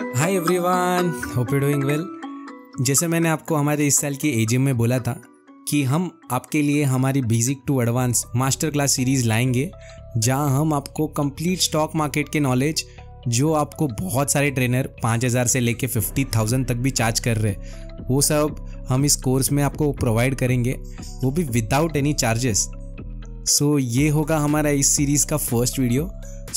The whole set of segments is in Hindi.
Every everyone hope you doing well जैसे मैंने आपको हमारे इस साल के एजीएम में बोला था कि हम आपके लिए हमारी basic to advance master class series लाएंगे जहां हम आपको कंप्लीट स्टॉक मार्केट के नॉलेज जो आपको बहुत सारे ट्रेनर 5000 से लेके 50,000 तक भी चार्ज कर रहे वो सब हम इस कोर्स में आपको प्रोवाइड करेंगे वो भी विदाउट एनी चार्जेस सो ये होगा हमारा इस सीरीज़ का फर्स्ट वीडियो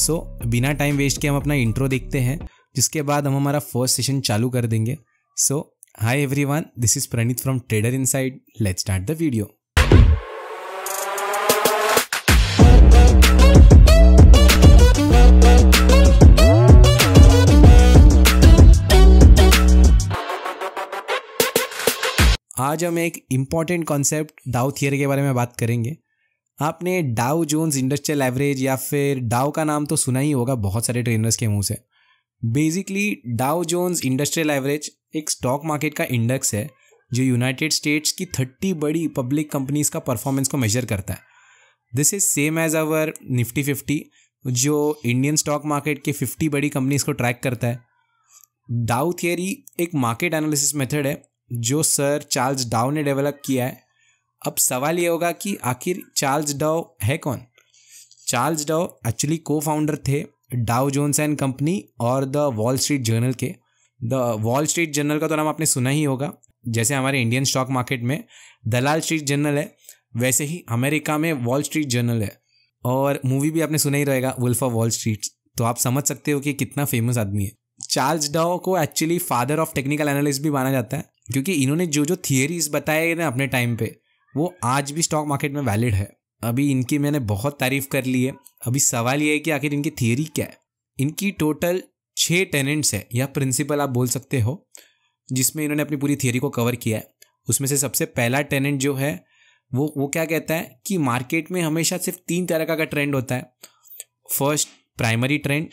सो बिना टाइम वेस्ट के हम अपना इंट्रो देखते हैं जिसके बाद हम हमारा फर्स्ट सेशन चालू कर देंगे so hi everyone this is Praneet from Trader Inside let start the video आज हम एक इम्पॉर्टेंट कॉन्सेप्ट डाउ थियर के बारे में बात करेंगे आपने डाउ जोन्स इंडस्ट्रियल एवरेज या फिर डाउ का नाम तो सुना ही होगा बहुत सारे ट्रेनर्स के मुंह से basically Dow Jones Industrial Average एक स्टॉक मार्केट का इंडेक्स है जो यूनाइटेड स्टेट्स की थर्टी बड़ी पब्लिक कंपनीज का परफॉर्मेंस को मेजर करता है this is same as our Nifty fifty जो इंडियन स्टॉक मार्केट के फिफ्टी बड़ी कंपनीज को ट्रैक करता है डाउ थियरी एक मार्केट एनालिसिस मेथड है जो सर चार्ल्स डाउ ने डेवलप किया है अब सवाल ये होगा कि आखिर चार्ल्स डाउ है कौन चार्ल्स डाउ एक्चुअली को फाउंडर थे डाउ जोन्स एंड कंपनी और द वॉल स्ट्रीट जर्नल के द वॉल स्ट्रीट जर्नल का तो नाम आपने सुना ही होगा जैसे हमारे इंडियन स्टॉक मार्केट में दलाल स्ट्रीट जर्नल है वैसे ही अमेरिका में वॉल स्ट्रीट जर्नल है और मूवी भी आपने सुना ही रहेगा वुल्फ ऑफ वॉल स्ट्रीट तो आप समझ सकते हो कि कितना फेमस आदमी है चार्ल्स डाओ को actually father of technical analyst भी माना जाता है क्योंकि इन्होंने जो जो थियरीज बताए ना अपने टाइम पे वो आज भी स्टॉक मार्केट में वैलिड है अभी इनकी मैंने बहुत तारीफ कर ली है अभी सवाल ये है कि आखिर इनकी थियोरी क्या है इनकी टोटल छः टेनेंट्स है या प्रिंसिपल आप बोल सकते हो जिसमें इन्होंने अपनी पूरी थियोरी को कवर किया है उसमें से सबसे पहला टेनेंट जो है वो वो क्या कहता है कि मार्केट में हमेशा सिर्फ तीन तरह का, का ट्रेंड होता है फर्स्ट प्राइमरी ट्रेंड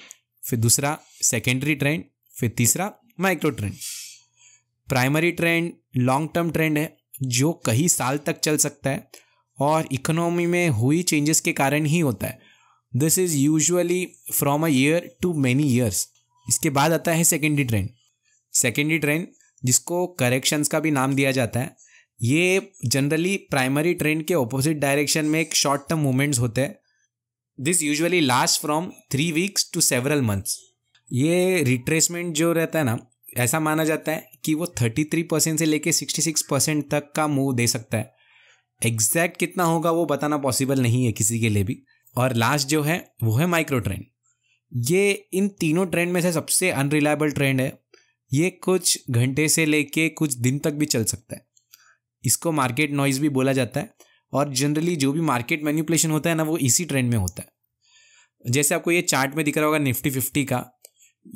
फिर दूसरा सेकेंडरी ट्रेंड फिर तीसरा micro trend primary trend long term trend है जो कई साल तक चल सकता है और इकोनॉमी में हुई चेंजेस के कारण ही होता है this is usually from a year to many years इसके बाद आता है सेकेंडरी ट्रेंड सेकेंडरी ट्रेंड जिसको करेक्शंस का भी नाम दिया जाता है ये जनरली प्राइमरी ट्रेंड के ऑपोजिट डायरेक्शन में एक शॉर्ट टर्म मूवमेंट्स होते हैं this usually last from three weeks to several months ये रिट्रेसमेंट जो रहता है ना ऐसा माना जाता है कि वो थर्टी थ्री परसेंट से लेके सिक्स परसेंट तक का मूव दे सकता है एग्जैक्ट कितना होगा वो बताना पॉसिबल नहीं है किसी के लिए भी और लास्ट जो है वो है माइक्रो ट्रेंड ये इन तीनों ट्रेंड में से सबसे अनरिलायबल ट्रेंड है ये कुछ घंटे से लेके कुछ दिन तक भी चल सकता है इसको मार्केट नॉइज भी बोला जाता है और जनरली जो भी मार्केट मैन्यूपुलेशन होता है ना वो इसी ट्रेंड में होता है जैसे आपको ये चार्ट में दिख रहा होगा निफ्टी फिफ्टी का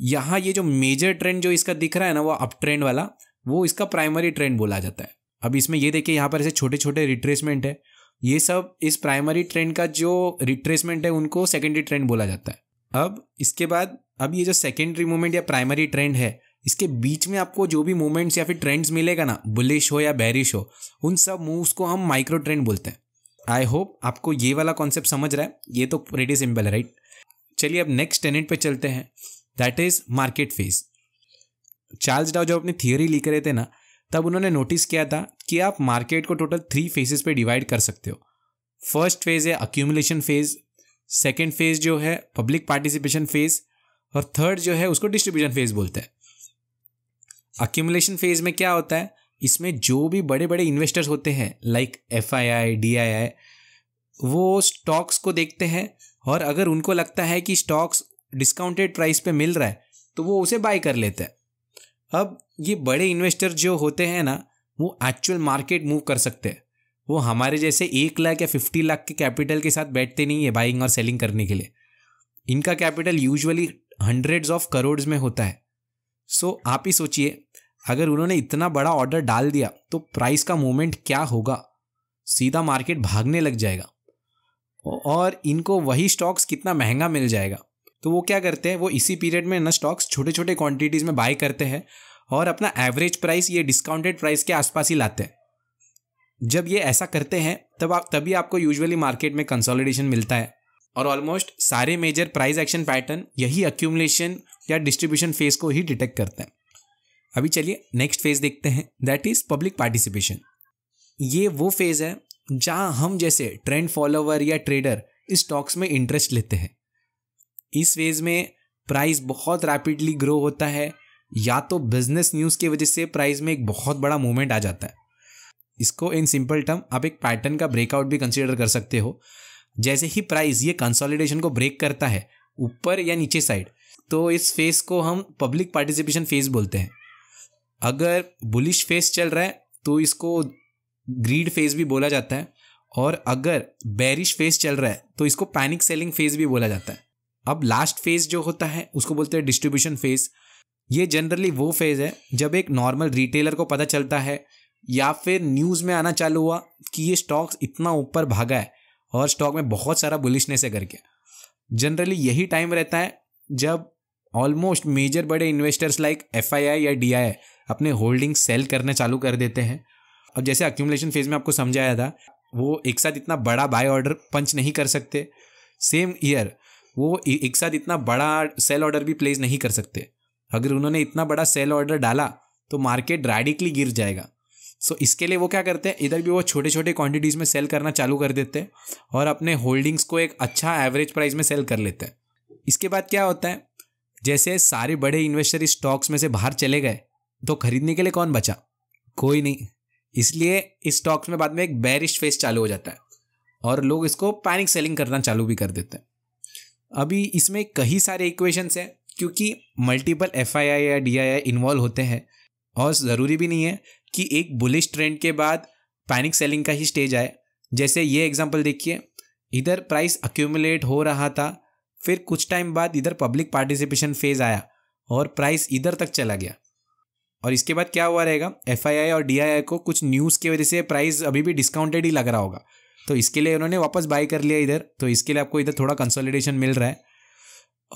यहाँ ये जो मेजर ट्रेंड जो इसका दिख रहा है ना वो अप ट्रेंड वाला वो इसका प्राइमरी ट्रेंड बोला जाता है अब इसमें ये देखिए यहाँ पर ऐसे छोटे छोटे रिट्रेसमेंट है ये सब इस प्राइमरी ट्रेंड का जो रिट्रेसमेंट है उनको सेकेंडरी ट्रेंड बोला जाता है अब इसके बाद अब ये जो सेकेंडरी मूवमेंट या प्राइमरी ट्रेंड है इसके बीच में आपको जो भी मूवमेंट्स या फिर ट्रेंड्स मिलेगा ना बुलिश हो या बैरिश हो उन सब मूव्स को हम माइक्रो ट्रेंड बोलते हैं आई होप आपको ये वाला कॉन्सेप्ट समझ रहा है ये तो रेडी सिंपल है राइट चलिए अब नेक्स्ट टेनेंट पे चलते हैं that is market phase Charles Dow जब अपनी थियोरी लिख रहे थे ना तब उन्होंने नोटिस किया था कि आप मार्केट को टोटल थ्री फेजेस पे डिवाइड कर सकते हो फर्स्ट फेज है अक्यूमुलेशन फेज सेकेंड फेज जो है पब्लिक पार्टिसिपेशन फेज और थर्ड जो है उसको डिस्ट्रीब्यूशन फेज बोलते हैं अक्यूमुलेशन फेज में क्या होता है इसमें जो भी बड़े बड़े इन्वेस्टर्स होते हैं like F I I D I I वो स्टॉक्स को देखते हैं और अगर उनको लगता है कि स्टॉक्स डिस्काउंटेड प्राइस पे मिल रहा है तो वो उसे बाय कर लेते हैं अब ये बड़े इन्वेस्टर जो होते हैं ना वो एक्चुअल मार्केट मूव कर सकते हैं वो हमारे जैसे एक लाख या फिफ्टी लाख के कैपिटल के साथ बैठते नहीं है बाइंग और सेलिंग करने के लिए इनका capital usually hundreds of crores में होता है सो so, आप ही सोचिए अगर उन्होंने इतना बड़ा ऑर्डर डाल दिया तो प्राइस का मूवमेंट क्या होगा सीधा मार्केट भागने लग जाएगा और इनको वही स्टॉक्स कितना महंगा मिल जाएगा तो वो क्या करते हैं वो इसी पीरियड में ना स्टॉक्स छोटे छोटे क्वांटिटीज़ में बाय करते हैं और अपना एवरेज प्राइस ये डिस्काउंटेड प्राइस के आसपास ही लाते हैं जब ये ऐसा करते हैं तब आप तभी आपको यूजुअली मार्केट में कंसोलिडेशन मिलता है और ऑलमोस्ट सारे मेजर प्राइस एक्शन पैटर्न यही अक्यूमलेशन या डिस्ट्रीब्यूशन फेज को ही डिटेक्ट करते हैं अभी चलिए नेक्स्ट फेज देखते हैं दैट इज़ पब्लिक पार्टिसिपेशन ये वो फेज है जहाँ हम जैसे ट्रेंड फॉलोवर या ट्रेडर इस स्टॉक्स में इंटरेस्ट लेते हैं इस फेज में प्राइस बहुत रैपिडली ग्रो होता है या तो बिजनेस न्यूज़ की वजह से प्राइस में एक बहुत बड़ा मूवमेंट आ जाता है इसको इन सिंपल टर्म आप एक पैटर्न का ब्रेकआउट भी कंसिडर कर सकते हो जैसे ही प्राइस ये कंसोलिडेशन को ब्रेक करता है ऊपर या नीचे साइड तो इस फेस को हम पब्लिक पार्टिसिपेशन फेस बोलते हैं अगर बुलिश फेस चल रहा है तो इसको ग्रीड फेस भी बोला जाता है और अगर बैरिश फेस चल रहा है तो इसको पैनिक सेलिंग फेज भी बोला जाता है अब लास्ट फेज जो होता है उसको बोलते हैं डिस्ट्रीब्यूशन फेज ये जनरली वो फेज़ है जब एक नॉर्मल रिटेलर को पता चलता है या फिर न्यूज़ में आना चालू हुआ कि ये स्टॉक्स इतना ऊपर भागा है और स्टॉक में बहुत सारा बुलिशनेस है करके जनरली यही टाइम रहता है जब ऑलमोस्ट मेजर बड़े इन्वेस्टर्स लाइक एफ या डी अपने होल्डिंग सेल करने चालू कर देते हैं अब जैसे अक्यूमलेशन फेज में आपको समझाया था वो एक साथ इतना बड़ा बाय ऑर्डर पंच नहीं कर सकते सेम ईयर वो एक साथ इतना बड़ा सेल ऑर्डर भी प्लेस नहीं कर सकते अगर उन्होंने इतना बड़ा सेल ऑर्डर डाला तो मार्केट रेडिकली गिर जाएगा सो so, इसके लिए वो क्या करते हैं इधर भी वो छोटे छोटे क्वांटिटीज़ में सेल करना चालू कर देते हैं और अपने होल्डिंग्स को एक अच्छा एवरेज प्राइस में सेल कर लेते हैं इसके बाद क्या होता है जैसे सारे बड़े इन्वेस्टर इस स्टॉक्स में से बाहर चले गए तो खरीदने के लिए कौन बचा कोई नहीं इसलिए इस स्टॉक्स में बाद में एक बैरिश फेस चालू हो जाता है और लोग इसको पैनिक सेलिंग करना चालू भी कर देते हैं अभी इसमें कई सारे इक्वेशंस हैं क्योंकि मल्टीपल एफ या डी इन्वॉल्व होते हैं और ज़रूरी भी नहीं है कि एक बुलिश ट्रेंड के बाद पैनिक सेलिंग का ही स्टेज आए जैसे ये एग्जांपल देखिए इधर प्राइस अक्यूमुलेट हो रहा था फिर कुछ टाइम बाद इधर पब्लिक पार्टिसिपेशन फेज आया और प्राइस इधर तक चला गया और इसके बाद क्या हुआ रहेगा एफ और डी को कुछ न्यूज़ की वजह से प्राइस अभी भी डिस्काउंटेड ही लग रहा होगा तो इसके लिए उन्होंने वापस बाई कर लिया इधर तो इसके लिए आपको इधर थोड़ा कंसोलिडेशन मिल रहा है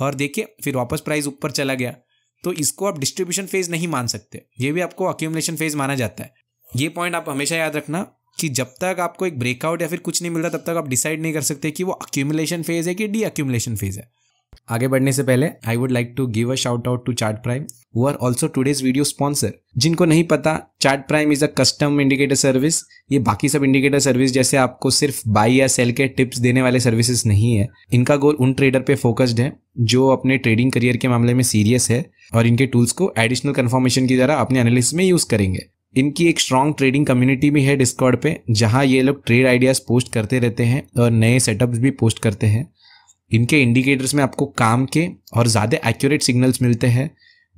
और देखिए फिर वापस प्राइस ऊपर चला गया तो इसको आप डिस्ट्रीब्यूशन फेज नहीं मान सकते ये भी आपको अक्यूमलेशन फेज माना जाता है ये पॉइंट आप हमेशा याद रखना कि जब तक आपको एक ब्रेकआउट या फिर कुछ नहीं मिल रहा तब तक आप डिसाइड नहीं कर सकते कि वो अक्यूमलेशन फेज है कि डी अक्यूमलेशन फेज है आगे बढ़ने से पहले I would like to give a shout out to Chart Prime who are also today's video sponsor जिनको नहीं पता Chart Prime is a custom indicator service ये बाकी सब इंडिकेटर सर्विस जैसे आपको सिर्फ बाई या सेल के टिप्स देने वाले सर्विसेज नहीं है इनका गोल उन ट्रेडर पे फोकस्ड है जो अपने ट्रेडिंग करियर के मामले में सीरियस है और इनके टूल्स को एडिशनल कन्फर्मेशन की द्वारा अपने एनालिस में यूज करेंगे इनकी एक स्ट्रॉन्ग ट्रेडिंग कम्युनिटी भी है डिस्कॉर्ड पे जहाँ ये लोग ट्रेड आइडियाज़ पोस्ट करते रहते हैं और नए सेटअप्स भी पोस्ट करते हैं इनके इंडिकेटर्स में आपको काम के और ज़्यादा एक्यूरेट सिग्नल्स मिलते हैं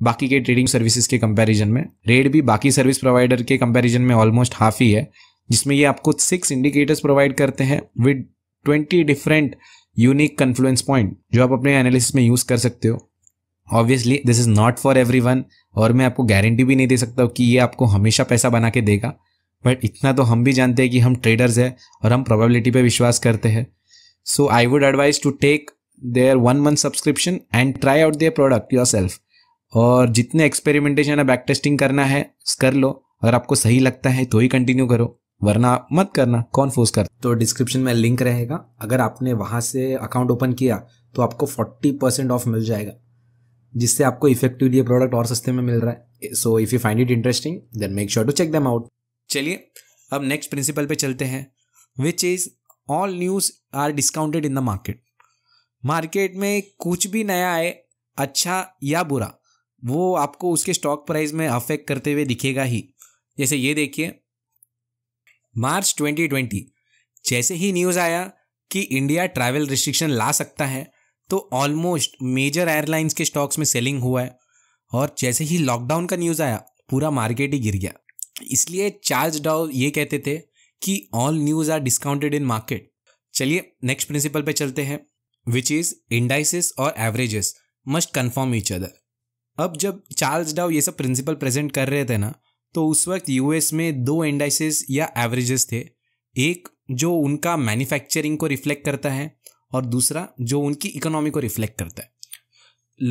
बाकी के ट्रेडिंग सर्विसेज के कंपैरिजन में रेट भी बाकी सर्विस प्रोवाइडर के कंपैरिजन में ऑलमोस्ट हाफ ही है जिसमें ये आपको सिक्स इंडिकेटर्स प्रोवाइड करते हैं with twenty different unique confluence point जो आप अपने एनालिसिस में यूज़ कर सकते हो obviously this is not for every और मैं आपको गारंटी भी नहीं दे सकता हूँ कि ये आपको हमेशा पैसा बना के देगा बट इतना तो हम भी जानते हैं कि हम ट्रेडर्स हैं और हम प्रोबेबिलिटी पे विश्वास करते हैं so I would advise to take their one month subscription and try out their product yourself और जितने एक्सपेरिमेंटेशन या बैक टेस्टिंग करना है कर लो अगर आपको सही लगता है तो ही कंटिन्यू करो वरना मत करना कौन फोर्स कर तो डिस्क्रिप्शन में लिंक रहेगा अगर आपने वहाँ से अकाउंट ओपन किया तो आपको फोर्टी परसेंट ऑफ मिल जाएगा जिससे आपको इफेक्टिवली ये प्रोडक्ट और सस्ते में मिल रहा है so if you find it interesting then make sure to check them out चलिए अब नेक्स्ट प्रिंसिपल पे चलते हैं which is all news are discounted in the market market में कुछ भी नया आए अच्छा या बुरा वो आपको उसके स्टॉक प्राइस में अफेक्ट करते हुए दिखेगा ही जैसे ये देखिए मार्च 2020 जैसे ही न्यूज़ आया कि इंडिया ट्रैवल रिस्ट्रिक्शन ला सकता है तो ऑलमोस्ट मेजर एयरलाइंस के स्टॉक्स में सेलिंग हुआ है और जैसे ही लॉकडाउन का न्यूज़ आया पूरा मार्केट ही गिर गया इसलिए चार्ज डाउ ये कहते थे कि all news are discounted in market चलिए नेक्स्ट प्रिंसिपल पे चलते हैं विच इज़ इंडाइसिस और averages must confirm each other अब जब चार्ल्स डाउ ये सब प्रिंसिपल प्रेजेंट कर रहे थे ना तो उस वक्त यूएस में दो इंडाइसेस या एवरेजेस थे एक जो उनका मैन्युफैक्चरिंग को रिफ्लेक्ट करता है और दूसरा जो उनकी इकोनॉमी को रिफ्लेक्ट करता है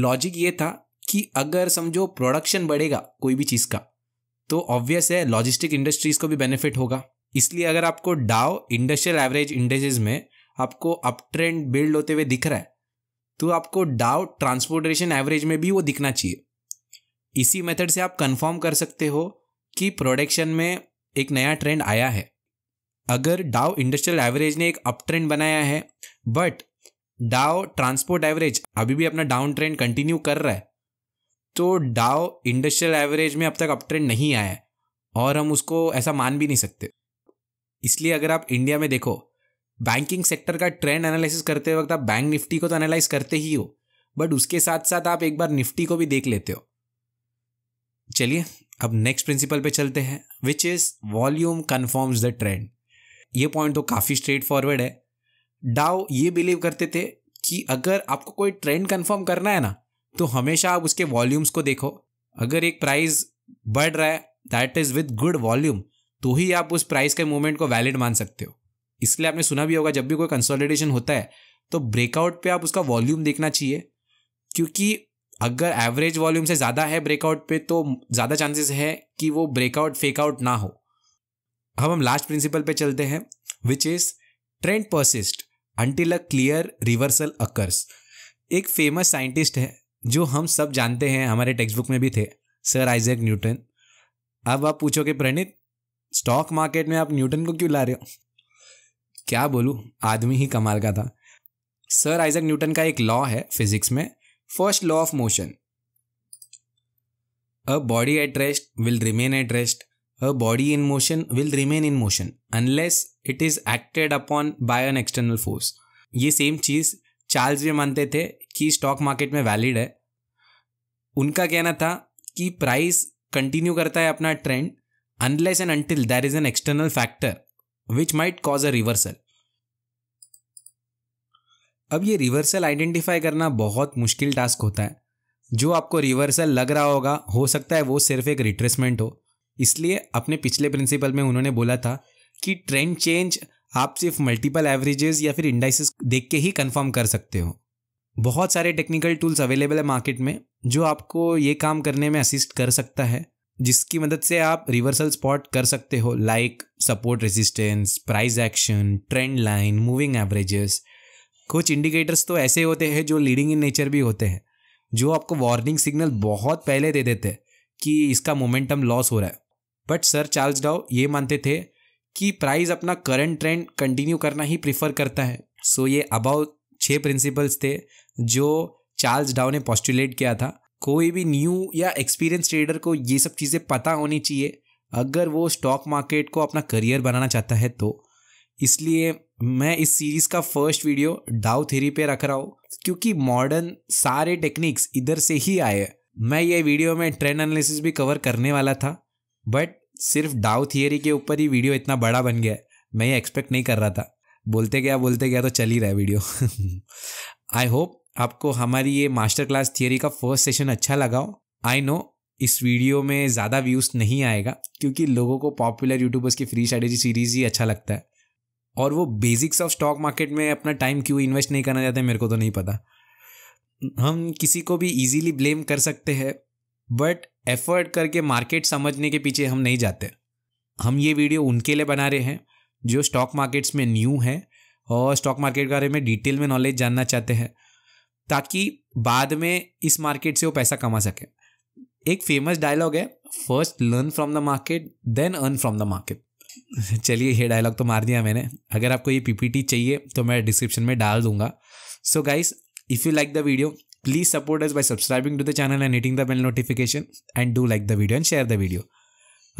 लॉजिक ये था कि अगर समझो प्रोडक्शन बढ़ेगा कोई भी चीज़ का तो ऑब्वियस है लॉजिस्टिक इंडस्ट्रीज़ को भी बेनिफिट होगा इसलिए अगर आपको डाव इंडस्ट्रियल एवरेज इंडस्ट्रीज में आपको अप ट्रेंड बिल्ड होते हुए दिख रहा है तो आपको डाउ ट्रांसपोर्टेशन एवरेज में भी वो दिखना चाहिए इसी मेथड से आप कंफर्म कर सकते हो कि प्रोडक्शन में एक नया ट्रेंड आया है अगर डाउ इंडस्ट्रियल एवरेज ने एक अप ट्रेंड बनाया है बट डाओ ट्रांसपोर्ट एवरेज अभी भी अपना डाउन ट्रेंड कंटिन्यू कर रहा है तो डाओ इंडस्ट्रियल एवरेज में अब तक अप ट्रेंड नहीं आया है और हम उसको ऐसा मान भी नहीं सकते इसलिए अगर आप इंडिया में देखो बैंकिंग सेक्टर का ट्रेंड एनालिसिस करते वक्त आप बैंक निफ्टी को तो एनालाइज करते ही हो बट उसके साथ साथ आप एक बार निफ्टी को भी देख लेते हो चलिए अब नेक्स्ट प्रिंसिपल पे चलते हैं which is volume confirms the trend ये पॉइंट तो काफ़ी स्ट्रेट फॉरवर्ड है डाओ ये बिलीव करते थे कि अगर आपको कोई ट्रेंड कन्फर्म करना है ना तो हमेशा आप उसके वॉल्यूम्स को देखो अगर एक प्राइस बढ़ रहा है that is with good volume तो ही आप उस प्राइस के मूवमेंट को वैलिड मान सकते हो इसलिए आपने सुना भी होगा जब भी कोई कंसोलिडेशन होता है तो ब्रेकआउट पे आप उसका वॉल्यूम देखना चाहिए क्योंकि अगर एवरेज वॉल्यूम से ज़्यादा है ब्रेकआउट पे तो ज़्यादा चांसेस है कि वो ब्रेकआउट फेकआउट ना हो अब हम लास्ट प्रिंसिपल पे चलते हैं which is trend persist until a clear reversal occurs एक फेमस साइंटिस्ट है जो हम सब जानते हैं हमारे टेक्स्ट बुक में भी थे सर आइजैक न्यूटन अब आप पूछोगे प्रणित स्टॉक मार्केट में आप न्यूटन को क्यों ला रहे हो क्या बोलूँ आदमी ही कमाल का था सर आइजक न्यूटन का एक लॉ है फिजिक्स में first law of motion a body at rest will remain at rest a body in motion will remain in motion unless it is acted upon by an external force ये सेम चीज़ चार्ल्स भी मानते थे कि स्टॉक मार्केट में वैलिड है उनका कहना था कि प्राइस कंटिन्यू करता है अपना trend unless and until there is an external factor which might cause a reversal अब ये रिवर्सल आइडेंटिफाई करना बहुत मुश्किल टास्क होता है जो आपको रिवर्सल लग रहा होगा हो सकता है वो सिर्फ एक रिट्रेसमेंट हो इसलिए अपने पिछले प्रिंसिपल में उन्होंने बोला था कि ट्रेंड चेंज आप सिर्फ मल्टीपल एवरेजेस या फिर इंडाइसिस देख के ही कंफर्म कर सकते हो बहुत सारे टेक्निकल टूल्स अवेलेबल है मार्केट में जो आपको ये काम करने में असिस्ट कर सकता है जिसकी मदद से आप रिवर्सल स्पॉट कर सकते हो like support resistance price action trend line moving averages कुछ इंडिकेटर्स तो ऐसे होते हैं जो लीडिंग इन नेचर भी होते हैं जो आपको वार्निंग सिग्नल बहुत पहले दे देते हैं कि इसका मोमेंटम लॉस हो रहा है बट सर चार्ल्स डाउ ये मानते थे कि प्राइस अपना करंट ट्रेंड कंटिन्यू करना ही प्रीफर करता है सो so ये अबाउट छः प्रिंसिपल्स थे जो चार्ल्स डाउ ने पॉस्टुलेट किया था कोई भी न्यू या एक्सपीरियंस ट्रेडर को ये सब चीज़ें पता होनी चाहिए अगर वो स्टॉक मार्केट को अपना करियर बनाना चाहता है तो इसलिए मैं इस सीरीज़ का फर्स्ट वीडियो डाउ थेरी पे रख रहा हूँ क्योंकि मॉडर्न सारे टेक्निक्स इधर से ही आए हैं मैं ये वीडियो में ट्रेंड एनालिसिस भी कवर करने वाला था बट सिर्फ डाउ थियरी के ऊपर ही वीडियो इतना बड़ा बन गया मैं ये एक्सपेक्ट नहीं कर रहा था बोलते गया बोलते गया तो चल ही रहा है वीडियो आई होप आपको हमारी ये मास्टर क्लास थियोरी का फर्स्ट सेशन अच्छा लगा हो आई नो इस वीडियो में ज़्यादा व्यूज़ नहीं आएगा क्योंकि लोगों को पॉपुलर यूट्यूबर्स की फ्री स्ट्रैटेजी सीरीज़ ही अच्छा लगता है और वो बेसिक्स ऑफ स्टॉक मार्केट में अपना टाइम क्यों इन्वेस्ट नहीं करना चाहते मेरे को तो नहीं पता हम किसी को भी इजीली ब्लेम कर सकते हैं बट एफर्ट करके मार्केट समझने के पीछे हम नहीं जाते हम ये वीडियो उनके लिए बना रहे हैं जो स्टॉक मार्केट्स में न्यू हैं और स्टॉक मार्केट के बारे में डिटेल में नॉलेज जानना चाहते हैं ताकि बाद में इस मार्केट से वो पैसा कमा सके एक फेमस डायलॉग है first learn from the market then earn from the market चलिए ये डायलॉग तो मार दिया मैंने अगर आपको ये पीपीटी चाहिए तो मैं डिस्क्रिप्शन में डाल दूंगा so guys if you like the video please support us by subscribing to the channel and hitting the bell notification and do like the video and share the video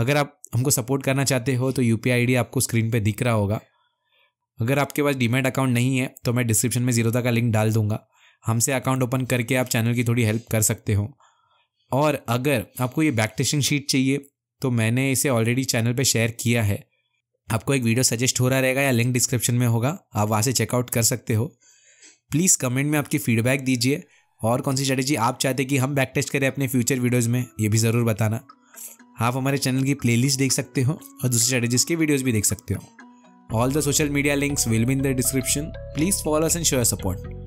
अगर आप हमको सपोर्ट करना चाहते हो तो यू पी आपको स्क्रीन पर दिख रहा होगा अगर आपके पास डीमेट अकाउंट नहीं है तो मैं डिस्क्रिप्शन में जीरो का लिंक डाल दूंगा हमसे अकाउंट ओपन करके आप चैनल की थोड़ी हेल्प कर सकते हो और अगर आपको ये बैक टेस्टिंग शीट चाहिए तो मैंने इसे ऑलरेडी चैनल पे शेयर किया है आपको एक वीडियो सजेस्ट हो रहा रहेगा या लिंक डिस्क्रिप्शन में होगा आप वहाँ से चेकआउट कर सकते हो प्लीज़ कमेंट में आपकी फीडबैक दीजिए और कौन सी स्ट्रेटेजी आप चाहते कि हम बैक टेस्ट करें अपने फ्यूचर वीडियोज़ में ये भी ज़रूर बताना आप हमारे चैनल की प्लेलिस्ट देख सकते हो और दूसरी स्ट्रेटेजीज के वीडियोज़ भी देख सकते हो all the social media links will be in the description please follow us and show support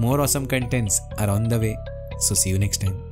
More awesome contents are on the way. So see you next time.